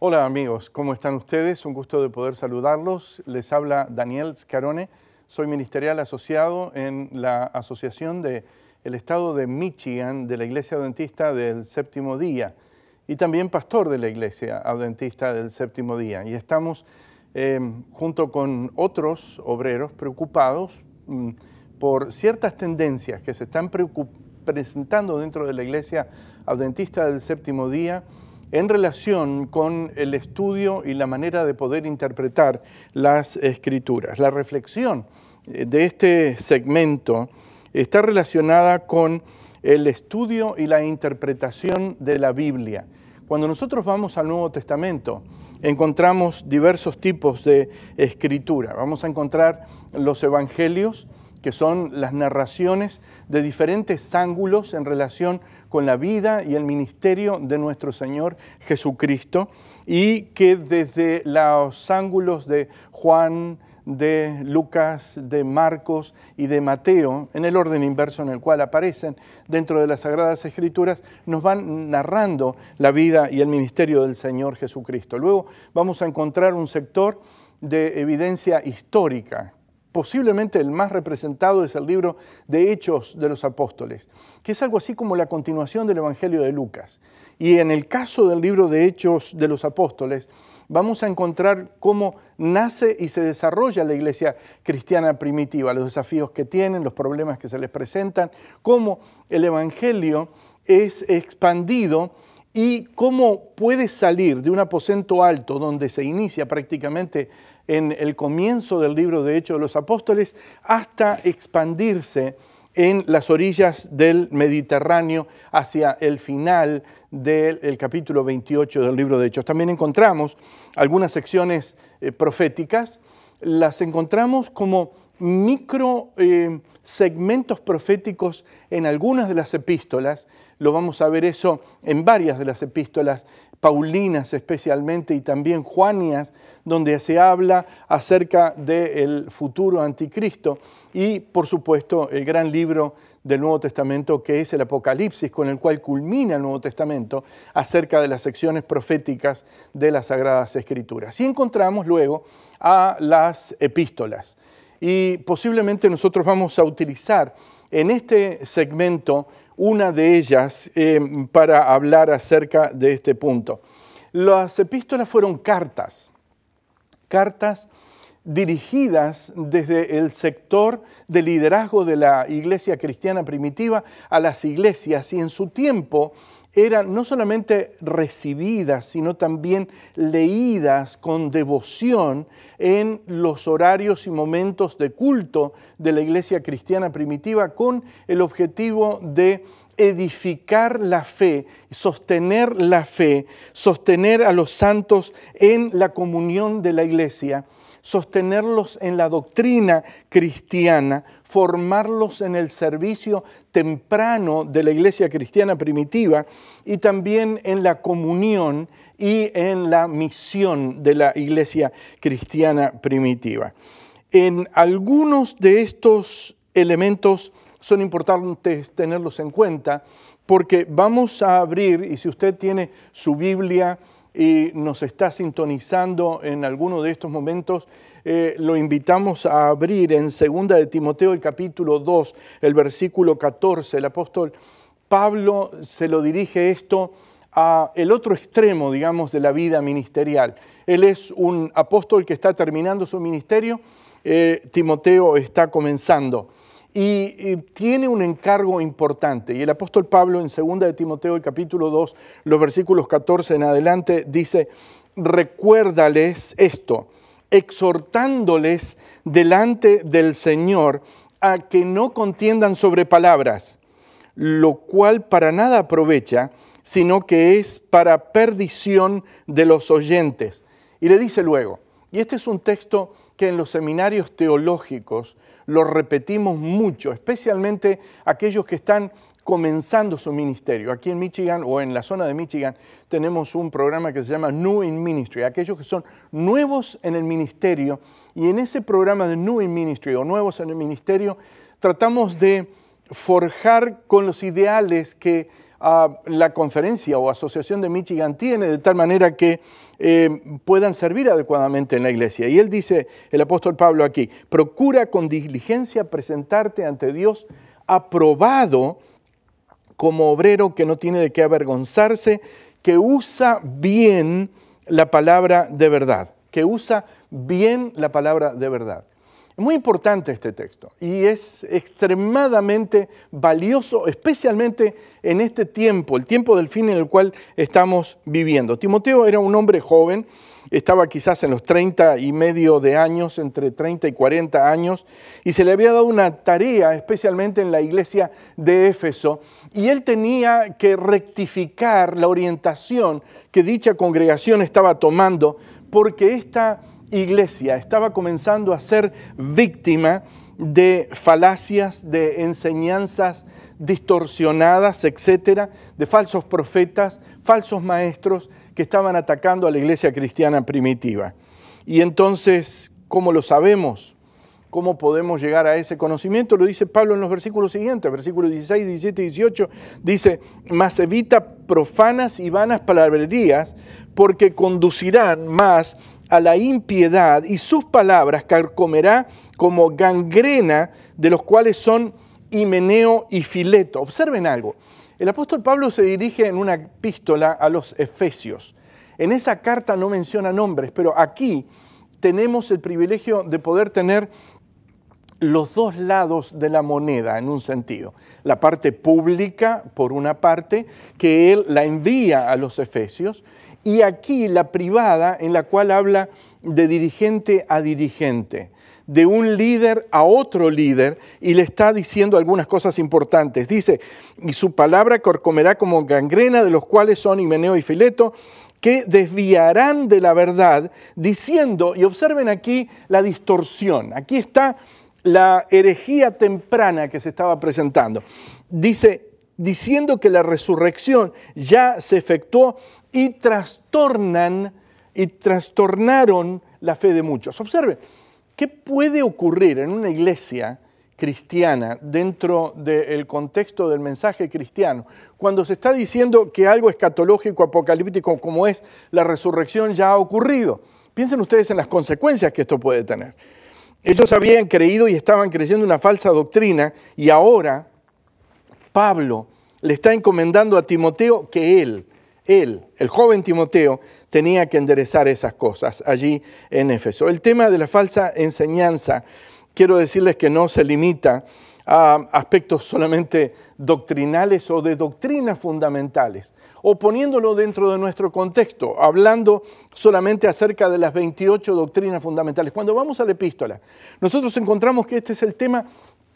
Hola amigos, ¿cómo están ustedes? Un gusto de poder saludarlos. Les habla Daniel Scarone, soy ministerial asociado en la Asociación del Estado de Michigan de la Iglesia Adventista del Séptimo Día y también pastor de la Iglesia Adventista del Séptimo Día. Y estamos em, junto con otros obreros preocupados mm, por ciertas tendencias que se están presentando dentro de la Iglesia Adventista del Séptimo Día en relación con el estudio y la manera de poder interpretar las escrituras. La reflexión eh, de este segmento está relacionada con el estudio y la interpretación de la Biblia. Cuando nosotros vamos al Nuevo Testamento, encontramos diversos tipos de escritura. Vamos a encontrar los evangelios, que son las narraciones de diferentes ángulos en relación con la vida y el ministerio de nuestro Señor Jesucristo y que desde los ángulos de Juan, de Lucas, de Marcos y de Mateo, en el orden inverso en el cual aparecen dentro de las Sagradas Escrituras, nos van narrando la vida y el ministerio del Señor Jesucristo. Luego vamos a encontrar un sector de evidencia histórica posiblemente el más representado es el libro de Hechos de los Apóstoles, que es algo así como la continuación del Evangelio de Lucas. Y en el caso del libro de Hechos de los Apóstoles, vamos a encontrar cómo nace y se desarrolla la iglesia cristiana primitiva, los desafíos que tienen, los problemas que se les presentan, cómo el Evangelio es expandido y cómo puede salir de un aposento alto donde se inicia prácticamente en el comienzo del libro de Hechos de los Apóstoles hasta expandirse en las orillas del Mediterráneo hacia el final del capítulo 28 del libro de Hechos. También encontramos algunas secciones eh, proféticas, las encontramos como micro eh, segmentos proféticos en algunas de las epístolas, lo vamos a ver eso en varias de las epístolas Paulinas especialmente y también Juanías, donde se habla acerca del futuro anticristo y por supuesto el gran libro del Nuevo Testamento que es el Apocalipsis, con el cual culmina el Nuevo Testamento acerca de las secciones proféticas de las Sagradas Escrituras. Y encontramos luego a las epístolas y posiblemente nosotros vamos a utilizar en este segmento una de ellas eh, para hablar acerca de este punto. Las epístolas fueron cartas, cartas dirigidas desde el sector de liderazgo de la iglesia cristiana primitiva a las iglesias y en su tiempo eran no solamente recibidas, sino también leídas con devoción en los horarios y momentos de culto de la iglesia cristiana primitiva con el objetivo de edificar la fe, sostener la fe, sostener a los santos en la comunión de la iglesia sostenerlos en la doctrina cristiana, formarlos en el servicio temprano de la iglesia cristiana primitiva y también en la comunión y en la misión de la iglesia cristiana primitiva. En algunos de estos elementos son importantes tenerlos en cuenta porque vamos a abrir, y si usted tiene su Biblia, y nos está sintonizando en alguno de estos momentos, eh, lo invitamos a abrir en 2 de Timoteo el capítulo 2, el versículo 14. El apóstol Pablo se lo dirige esto a el otro extremo, digamos, de la vida ministerial. Él es un apóstol que está terminando su ministerio, eh, Timoteo está comenzando y tiene un encargo importante. Y el apóstol Pablo en 2 de Timoteo, capítulo 2, los versículos 14 en adelante, dice, recuérdales esto, exhortándoles delante del Señor a que no contiendan sobre palabras, lo cual para nada aprovecha, sino que es para perdición de los oyentes. Y le dice luego, y este es un texto que en los seminarios teológicos lo repetimos mucho, especialmente aquellos que están comenzando su ministerio. Aquí en Michigan o en la zona de Michigan tenemos un programa que se llama New in Ministry, aquellos que son nuevos en el ministerio y en ese programa de New in Ministry o nuevos en el ministerio tratamos de forjar con los ideales que ah, la conferencia o asociación de Michigan tiene, de tal manera que Em, puedan servir adecuadamente en la iglesia. Y él dice, el apóstol Pablo aquí, procura con diligencia presentarte ante Dios aprobado como obrero que no tiene de qué avergonzarse, que usa bien la palabra de verdad, que usa bien la palabra de verdad. Es muy importante este texto y es extremadamente valioso, especialmente en este tiempo, el tiempo del fin en el cual estamos viviendo. Timoteo era un hombre joven, estaba quizás en los 30 y medio de años, entre 30 y 40 años, y se le había dado una tarea, especialmente en la iglesia de Éfeso, y él tenía que rectificar la orientación que dicha congregación estaba tomando, porque esta iglesia estaba comenzando a ser víctima de falacias, de enseñanzas distorsionadas, etcétera, de falsos profetas, falsos maestros que estaban atacando a la iglesia cristiana primitiva. Y entonces, ¿cómo lo sabemos? ¿Cómo podemos llegar a ese conocimiento? Lo dice Pablo en los versículos siguientes, versículos 16, 17 y 18. Dice, mas evita profanas y vanas palabrerías, porque conducirán más a la impiedad y sus palabras carcomerá como gangrena de los cuales son Himeneo y Fileto. Observen algo. El apóstol Pablo se dirige en una epístola a los Efesios. En esa carta no menciona nombres, pero aquí tenemos el privilegio de poder tener los dos lados de la moneda en un sentido. La parte pública, por una parte, que él la envía a los efesios, y aquí la privada en la cual habla de dirigente a dirigente, de un líder a otro líder y le está diciendo algunas cosas importantes. Dice, y su palabra corcomerá como gangrena de los cuales son Himeneo y Fileto, que desviarán de la verdad diciendo, y observen aquí la distorsión, aquí está la herejía temprana que se estaba presentando. Dice, diciendo que la resurrección ya se efectuó y trastornan y trastornaron la fe de muchos. Observe, ¿qué puede ocurrir en una iglesia cristiana dentro del contexto del mensaje cristiano? Cuando se está diciendo que algo escatológico, apocalíptico como es la resurrección ya ha ocurrido. Piensen ustedes en las consecuencias que esto puede tener. Ellos habían creído y estaban creyendo una falsa doctrina y ahora Pablo le está encomendando a Timoteo que él, él, el joven Timoteo, tenía que enderezar esas cosas allí en Éfeso. El tema de la falsa enseñanza, quiero decirles que no se limita a aspectos solamente doctrinales o de doctrinas fundamentales, o poniéndolo dentro de nuestro contexto, hablando solamente acerca de las 28 doctrinas fundamentales. Cuando vamos a la epístola, nosotros encontramos que este es el tema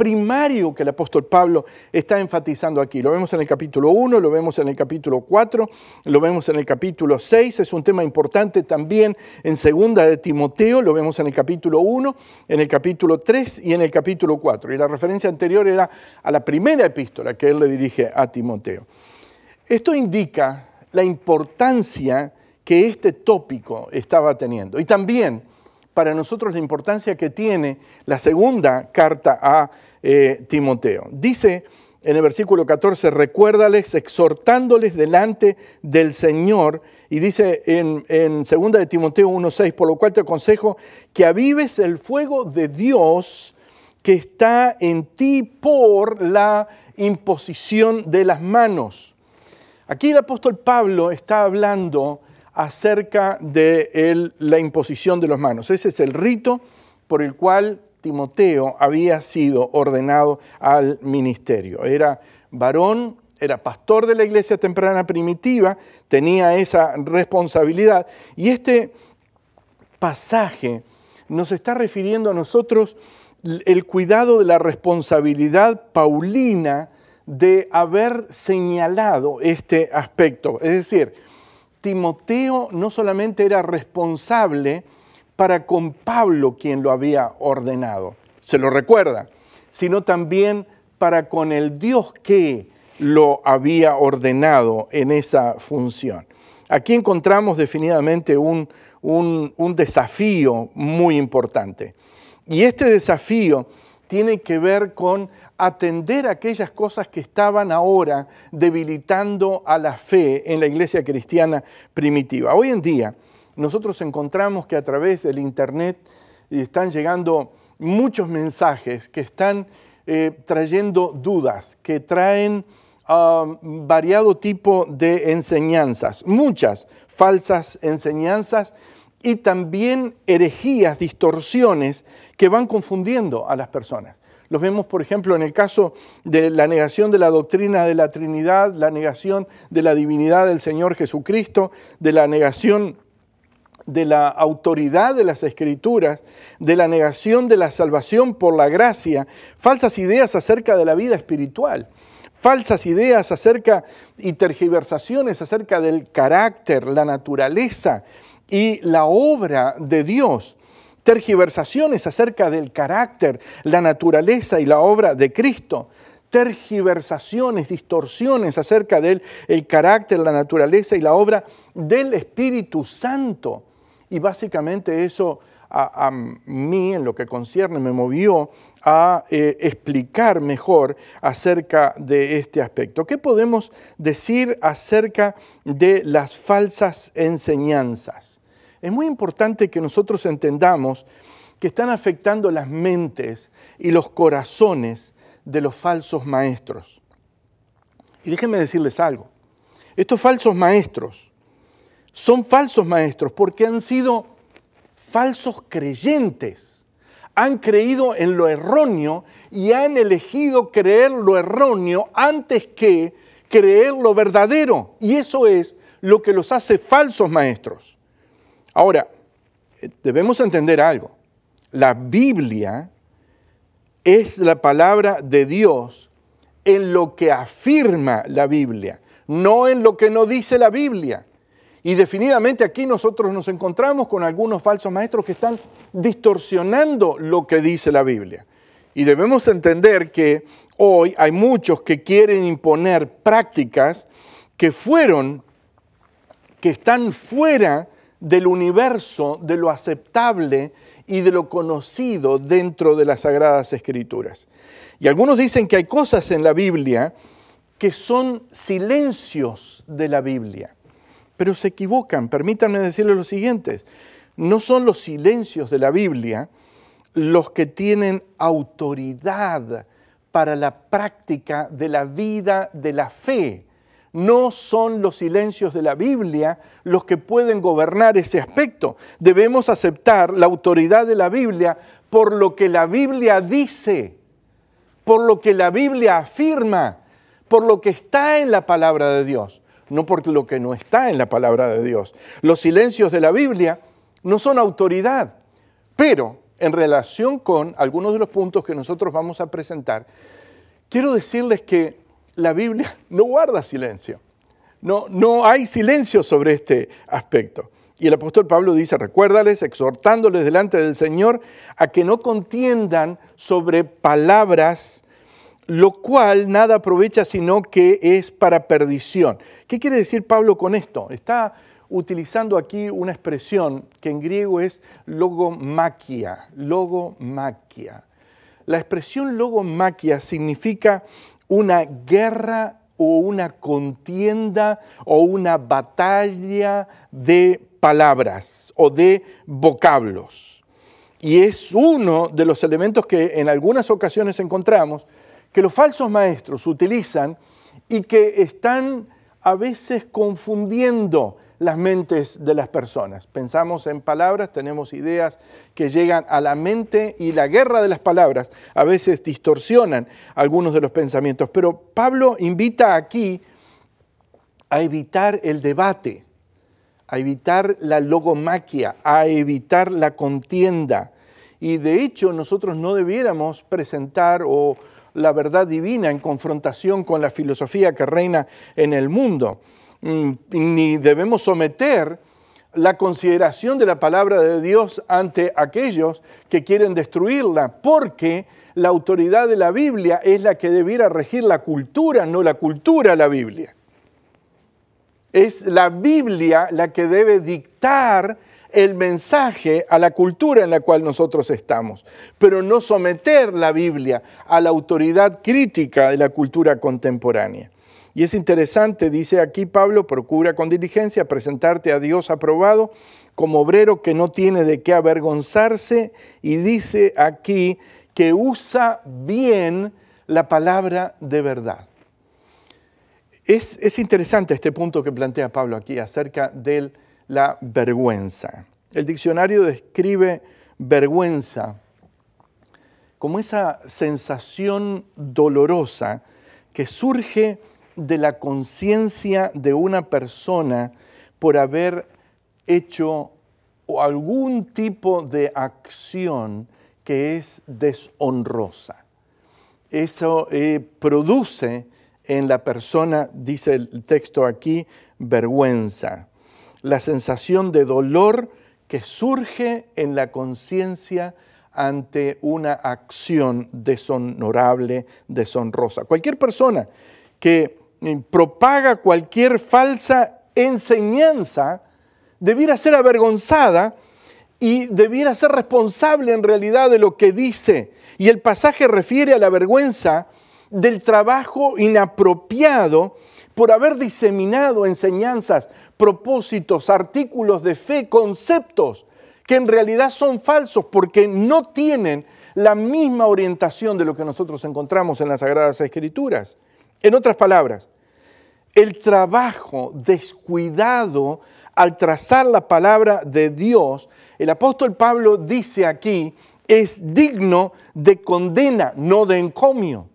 primario que el apóstol Pablo está enfatizando aquí. Lo vemos en el capítulo 1, lo vemos en el capítulo 4, lo vemos en el capítulo 6, es un tema importante también en segunda de Timoteo, lo vemos en el capítulo 1, en el capítulo 3 y en el capítulo 4. Y la referencia anterior era a la primera epístola que él le dirige a Timoteo. Esto indica la importancia que este tópico estaba teniendo y también para nosotros la importancia que tiene la segunda carta a eh, Timoteo. Dice en el versículo 14, recuérdales exhortándoles delante del Señor, y dice en, en segunda de Timoteo 1.6, por lo cual te aconsejo que avives el fuego de Dios que está en ti por la imposición de las manos. Aquí el apóstol Pablo está hablando acerca de la imposición de los manos. Ese es el rito por el cual Timoteo había sido ordenado al ministerio. Era varón, era pastor de la iglesia temprana primitiva, tenía esa responsabilidad. Y este pasaje nos está refiriendo a nosotros el cuidado de la responsabilidad paulina de haber señalado este aspecto. Es decir, Timoteo no solamente era responsable para con Pablo quien lo había ordenado, se lo recuerda, sino también para con el Dios que lo había ordenado en esa función. Aquí encontramos definitivamente un, un, un desafío muy importante. Y este desafío tiene que ver con atender aquellas cosas que estaban ahora debilitando a la fe en la iglesia cristiana primitiva. Hoy en día nosotros encontramos que a través del Internet eh, están llegando muchos mensajes que están eh, trayendo dudas, que traen um, variado tipo de enseñanzas, muchas falsas enseñanzas y también herejías, distorsiones que van confundiendo a las personas. Los vemos, por ejemplo, en el caso de la negación de la doctrina de la Trinidad, la negación de la divinidad del Señor Jesucristo, de la negación de la autoridad de las escrituras, de la negación de la salvación por la gracia, falsas ideas acerca de la vida espiritual falsas ideas acerca y tergiversaciones acerca del carácter, la naturaleza y la obra de Dios tergiversaciones acerca del carácter, la naturaleza y la obra de Cristo, tergiversaciones, distorsiones acerca del el carácter, la naturaleza y la obra del Espíritu Santo. Y básicamente eso a, mí, en lo que concierne, me movió a eh, explicar mejor acerca de este aspecto. ¿Qué podemos decir acerca de las falsas enseñanzas? Es muy importante que nosotros entendamos que están afectando las mentes y los corazones de los falsos maestros. Y déjenme decirles algo. Estos falsos maestros son falsos maestros porque han sido falsos creyentes. Han creído en lo erróneo y han elegido creer lo erróneo antes que creer lo verdadero. Y eso es lo que los hace falsos maestros. Ahora, eh, debemos entender algo. La Biblia es la palabra de Dios en lo que afirma la Biblia, no en lo que no dice la Biblia. Y definitivamente aquí nosotros nos encontramos con algunos falsos maestros que están distorsionando lo que dice la Biblia. Y debemos entender que hoy hay muchos que quieren imponer prácticas que fueron, que están fuera de del universo, de lo aceptable y de lo conocido dentro de las Sagradas Escrituras. Y algunos dicen que hay cosas en la Biblia que son silencios de la Biblia, pero se equivocan. Permítanme decirles lo siguiente, no son los silencios de la Biblia los que tienen autoridad para la práctica de la vida de la fe no son los silencios de la Biblia los que pueden gobernar ese aspecto. Debemos aceptar la autoridad de la Biblia por lo que la Biblia dice, por lo que la Biblia afirma, por lo que está en la palabra de Dios, no por lo que no está en la palabra de Dios. Los silencios de la Biblia no son autoridad, pero en relación con algunos de los puntos que nosotros vamos a presentar, quiero decirles que la Biblia no guarda silencio. No, no hay silencio sobre este aspecto. Y el apóstol Pablo dice, recuérdales, exhortándoles delante del Señor, a que no contiendan sobre palabras, lo cual nada aprovecha sino que es para perdición. ¿Qué quiere decir Pablo con esto? Está utilizando aquí una expresión que en griego es logomaquia, logomaquia. La expresión logomaquia significa una guerra o una contienda o una batalla de palabras o de vocablos. Y es uno de los elementos que en algunas ocasiones encontramos que los falsos maestros utilizan y que están a veces confundiendo las mentes de las personas. Pensamos en palabras, tenemos ideas que llegan a la mente y la guerra de las palabras a veces distorsionan algunos de los pensamientos. Pero Pablo invita aquí a evitar el debate, a evitar la logomaquia, a evitar la contienda. Y de hecho nosotros no debiéramos presentar o la verdad divina en confrontación con la filosofía que reina en el mundo. Mm, ni debemos someter la consideración de la palabra de Dios ante aquellos que quieren destruirla, porque la autoridad de la Biblia es la que debiera regir la cultura, no la cultura la Biblia. Es la Biblia la que debe dictar el mensaje a la cultura en la cual nosotros estamos, pero no someter la Biblia a la autoridad crítica de la cultura contemporánea. Y es interesante, dice aquí Pablo, procura con diligencia presentarte a Dios aprobado como obrero que no tiene de qué avergonzarse y dice aquí que usa bien la palabra de verdad. Es, interesante este punto que plantea Pablo aquí acerca de la vergüenza. El diccionario describe vergüenza como esa sensación dolorosa que surge de la conciencia de una persona por haber hecho algún tipo de acción que es deshonrosa. Eso eh, produce en la persona, dice el texto aquí, vergüenza, la sensación de dolor que surge en la conciencia ante una acción deshonorable, deshonrosa. Cualquier persona que eh, propaga cualquier falsa enseñanza debiera ser avergonzada y debiera ser responsable en realidad de lo que dice. Y el pasaje refiere a la vergüenza del trabajo inapropiado por haber diseminado enseñanzas, propósitos, artículos de fe, conceptos que en realidad son falsos porque no tienen la misma orientación de lo que nosotros encontramos en las Sagradas Escrituras. En otras palabras, el trabajo descuidado al trazar la palabra de Dios, el apóstol Pablo dice aquí, es digno de condena, no de encomio.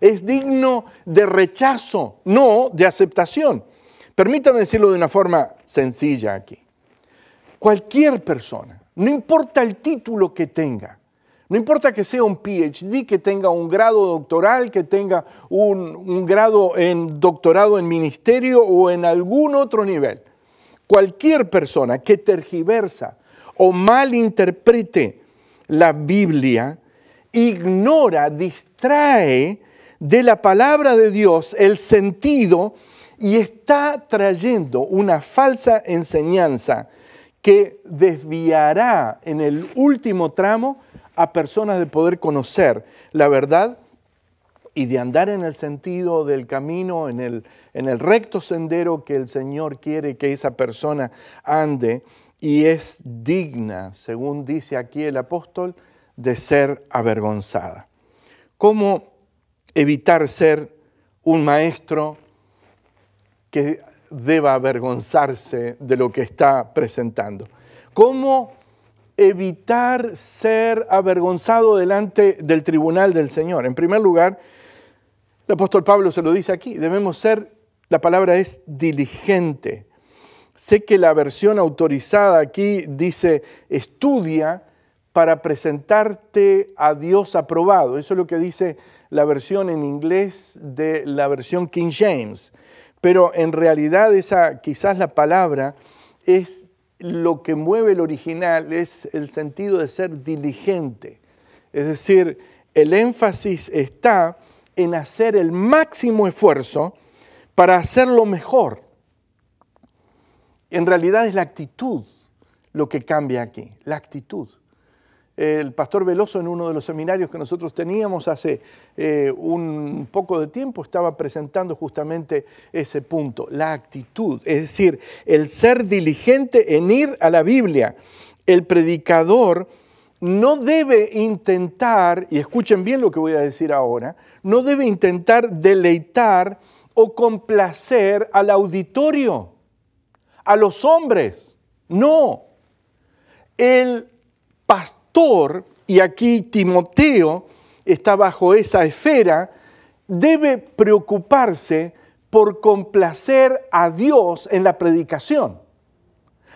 Es digno de rechazo, no de aceptación. Permítame decirlo de una forma sencilla aquí. Cualquier persona, no importa el título que tenga, no importa que sea un PhD, que tenga un grado doctoral, que tenga un, grado en doctorado en ministerio o en algún otro nivel. Cualquier persona que tergiversa o malinterprete la Biblia, ignora, distrae de la palabra de Dios el sentido y está trayendo una falsa enseñanza que desviará en el último tramo a personas de poder conocer la verdad y de andar en el sentido del camino, en el, en el recto sendero que el Señor quiere que esa persona ande y es digna, según dice aquí el apóstol, de ser avergonzada. ¿Cómo evitar ser un maestro que deba avergonzarse de lo que está presentando? ¿Cómo evitar ser avergonzado delante del tribunal del Señor. En primer lugar, el apóstol Pablo se lo dice aquí, debemos ser, la palabra es diligente. Sé que la versión autorizada aquí dice, estudia para presentarte a Dios aprobado. Eso es lo que dice la versión en inglés de la versión King James. Pero en realidad esa quizás la palabra es lo que mueve el original es el sentido de ser diligente. Es decir, el énfasis está en hacer el máximo esfuerzo para hacerlo mejor. En realidad es la actitud lo que cambia aquí, la actitud el pastor Veloso en uno de los seminarios que nosotros teníamos hace eh, un poco de tiempo estaba presentando justamente ese punto, la actitud, es decir, el ser diligente en ir a la Biblia. El predicador no debe intentar, y escuchen bien lo que voy a decir ahora, no debe intentar deleitar o complacer al auditorio, a los hombres, no. El pastor y aquí Timoteo está bajo esa esfera, debe preocuparse por complacer a Dios en la predicación.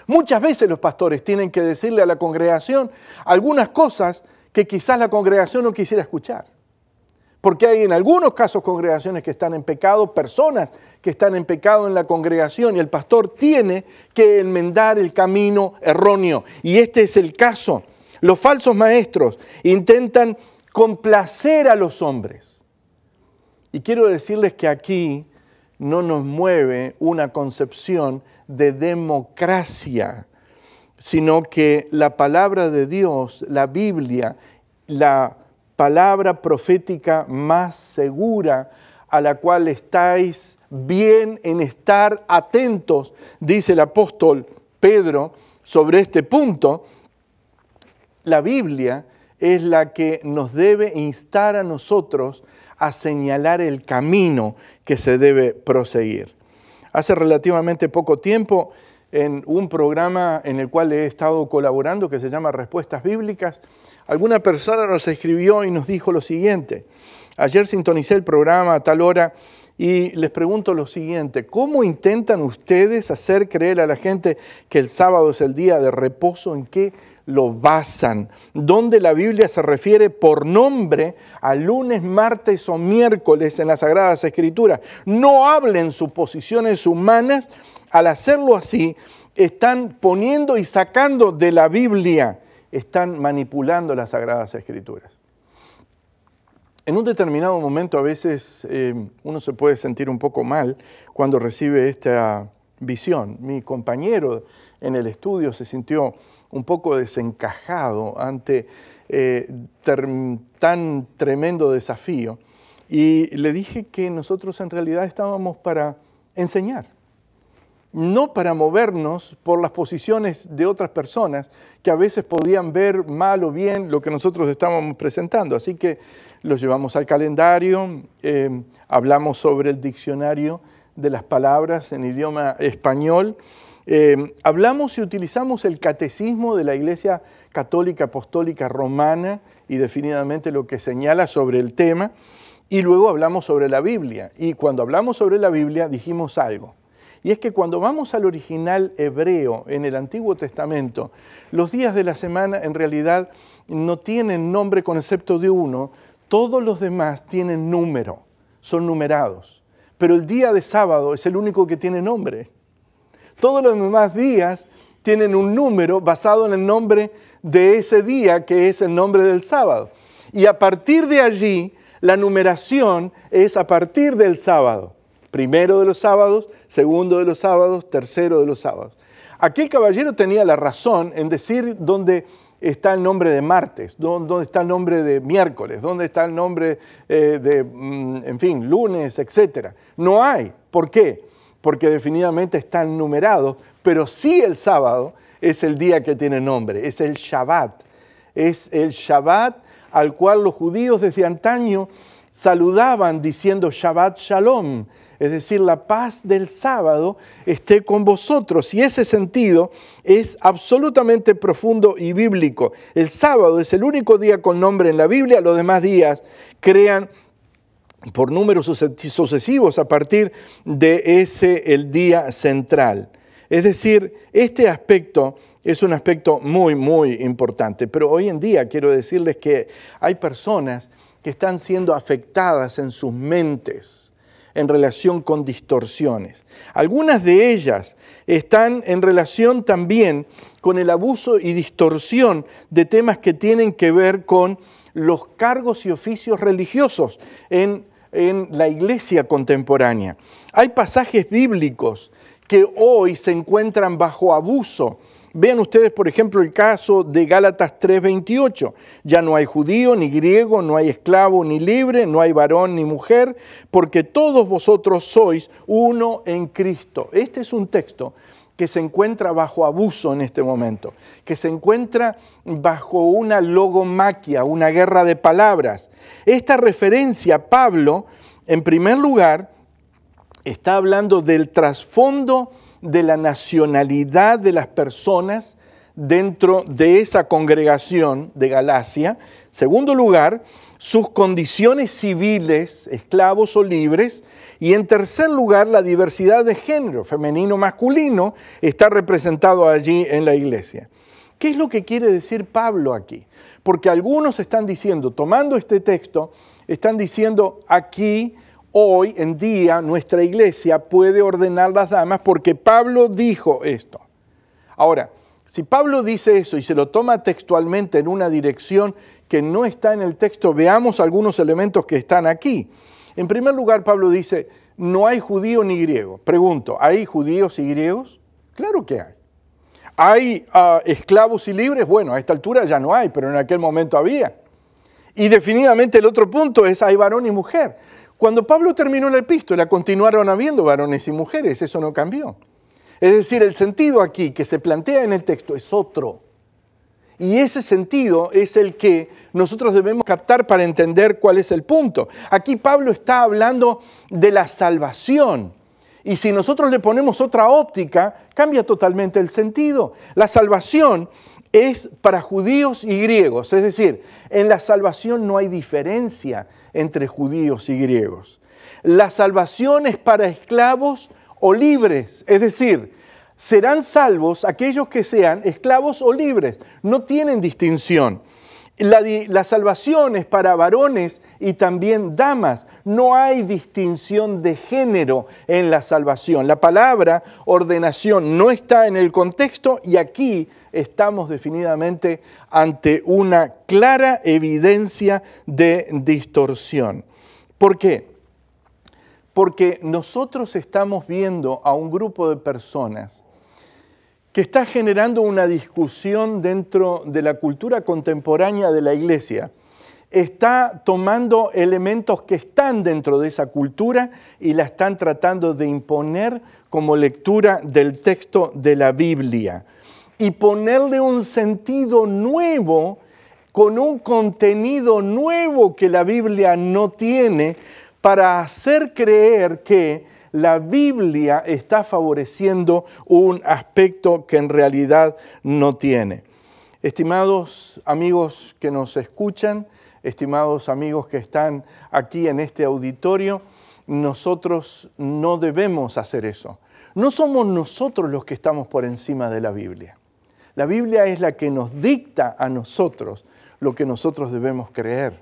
Muchas veces los pastores tienen que decirle a la congregación algunas cosas que quizás la congregación no quisiera escuchar. Porque hay en algunos casos congregaciones que están en pecado, personas que están en pecado en la congregación y el pastor tiene que enmendar el camino erróneo. Y este es el caso. Los falsos maestros intentan complacer a los hombres. Y quiero decirles que aquí no nos mueve una concepción de democracia, sino que la palabra de Dios, la Biblia, la palabra profética más segura a la cual estáis bien en estar atentos, dice el apóstol Pedro sobre este punto, la Biblia es la que nos debe instar a nosotros a señalar el camino que se debe proseguir. Hace relativamente poco tiempo, en un programa en el cual he estado colaborando que se llama Respuestas Bíblicas, alguna persona nos escribió y nos dijo lo siguiente. Ayer sintonicé el programa a tal hora y les pregunto lo siguiente, ¿cómo intentan ustedes hacer creer a la gente que el sábado es el día de reposo? ¿En qué lo basan, donde la Biblia se refiere por nombre a lunes, martes o miércoles en las Sagradas Escrituras. No hablen suposiciones humanas, al hacerlo así, están poniendo y sacando de la Biblia, están manipulando las Sagradas Escrituras. En un determinado momento a veces eh, uno se puede sentir un poco mal cuando recibe esta visión. Mi compañero en el estudio se sintió un poco desencajado ante eh, tan tremendo desafío. Y le dije que nosotros en realidad estábamos para enseñar, no para movernos por las posiciones de otras personas que a veces podían ver mal o bien lo que nosotros estábamos presentando. Así que los llevamos al calendario, eh, hablamos sobre el diccionario de las palabras en idioma español eh, hablamos y utilizamos el catecismo de la Iglesia Católica Apostólica Romana y definitivamente, lo que señala sobre el tema, y luego hablamos sobre la Biblia. Y cuando hablamos sobre la Biblia dijimos algo, y es que cuando vamos al original hebreo en el Antiguo Testamento, los días de la semana en realidad no tienen nombre con excepto de uno, todos los demás tienen número, son numerados, pero el día de sábado es el único que tiene nombre. Todos los demás días tienen un número basado en el nombre de ese día, que es el nombre del sábado. Y a partir de allí, la numeración es a partir del sábado. Primero de los sábados, segundo de los sábados, tercero de los sábados. Aquí el caballero tenía la razón en decir dónde está el nombre de martes, dónde está el nombre de miércoles, dónde está el nombre eh, de, mm, en fin, lunes, etc. No hay. ¿Por qué? porque definitivamente están numerados, pero sí el sábado es el día que tiene nombre, es el Shabbat. Es el Shabbat al cual los judíos desde antaño saludaban diciendo Shabbat Shalom, es decir, la paz del sábado esté con vosotros. Y ese sentido es absolutamente profundo y bíblico. El sábado es el único día con nombre en la Biblia, los demás días crean por números sucesivos a partir de ese el día central. Es decir, este aspecto es un aspecto muy, muy importante. Pero hoy en día quiero decirles que hay personas que están siendo afectadas en sus mentes en relación con distorsiones. Algunas de ellas están en relación también con el abuso y distorsión de temas que tienen que ver con los cargos y oficios religiosos en en la iglesia contemporánea. Hay pasajes bíblicos que hoy se encuentran bajo abuso. Vean ustedes, por ejemplo, el caso de Gálatas 3:28. Ya no hay judío ni griego, no hay esclavo ni libre, no hay varón ni mujer, porque todos vosotros sois uno en Cristo. Este es un texto que se encuentra bajo abuso en este momento, que se encuentra bajo una logomaquia, una guerra de palabras. Esta referencia, Pablo, en primer lugar, está hablando del trasfondo de la nacionalidad de las personas dentro de esa congregación de Galacia. Segundo lugar, sus condiciones civiles, esclavos o libres, y en tercer lugar la diversidad de género, femenino, masculino, está representado allí en la iglesia. ¿Qué es lo que quiere decir Pablo aquí? Porque algunos están diciendo, tomando este texto, están diciendo aquí, hoy en día, nuestra iglesia puede ordenar las damas porque Pablo dijo esto. Ahora, si Pablo dice eso y se lo toma textualmente en una dirección que no está en el texto, veamos algunos elementos que están aquí. En primer lugar, Pablo dice, no hay judío ni griego. Pregunto, ¿hay judíos y griegos? Claro que hay. ¿Hay ah, esclavos y libres? Bueno, a esta altura ya no hay, pero en aquel momento había. Y definitivamente el otro punto es, hay varón y mujer. Cuando Pablo terminó la epístola, continuaron habiendo varones y mujeres, eso no cambió. Es decir, el sentido aquí que se plantea en el texto es otro. Y ese sentido es el que nosotros debemos captar para entender cuál es el punto. Aquí Pablo está hablando de la salvación. Y si nosotros le ponemos otra óptica, cambia totalmente el sentido. La salvación es para judíos y griegos. Es decir, en la salvación no hay diferencia entre judíos y griegos. La salvación es para esclavos o libres. Es decir, serán salvos aquellos que sean esclavos o libres, no tienen distinción. La, salvación es para varones y también damas. No hay distinción de género en la salvación. La palabra ordenación no está en el contexto y aquí estamos definitivamente ante una clara evidencia de distorsión. ¿Por qué? Porque nosotros estamos viendo a un grupo de personas que está generando una discusión dentro de la cultura contemporánea de la iglesia. Está tomando elementos que están dentro de esa cultura y la están tratando de imponer como lectura del texto de la Biblia y ponerle un sentido nuevo con un contenido nuevo que la Biblia no tiene para hacer creer que la Biblia está favoreciendo un aspecto que en realidad no tiene. Estimados amigos que nos escuchan, estimados amigos que están aquí en este auditorio, nosotros no debemos hacer eso. No somos nosotros los que estamos por encima de la Biblia. La Biblia es la que nos dicta a nosotros lo que nosotros debemos creer.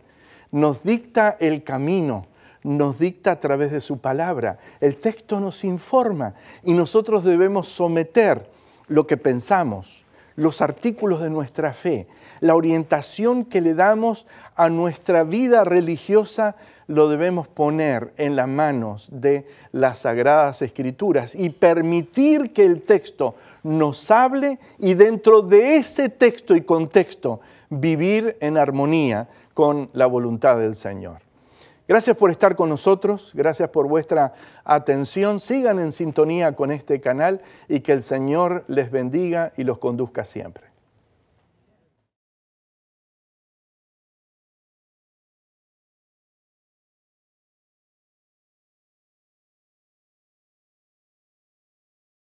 Nos dicta el camino, nos dicta a través de su palabra. El texto nos informa y nosotros debemos someter lo que pensamos, los artículos de nuestra fe, la orientación que le damos a nuestra vida religiosa, lo debemos poner en las manos de las sagradas escrituras y permitir que el texto nos hable y dentro de ese texto y contexto vivir en armonía con la voluntad del Señor. Gracias por estar con nosotros, gracias por vuestra atención. Sigan en sintonía con este canal y que el Señor les bendiga y los conduzca siempre.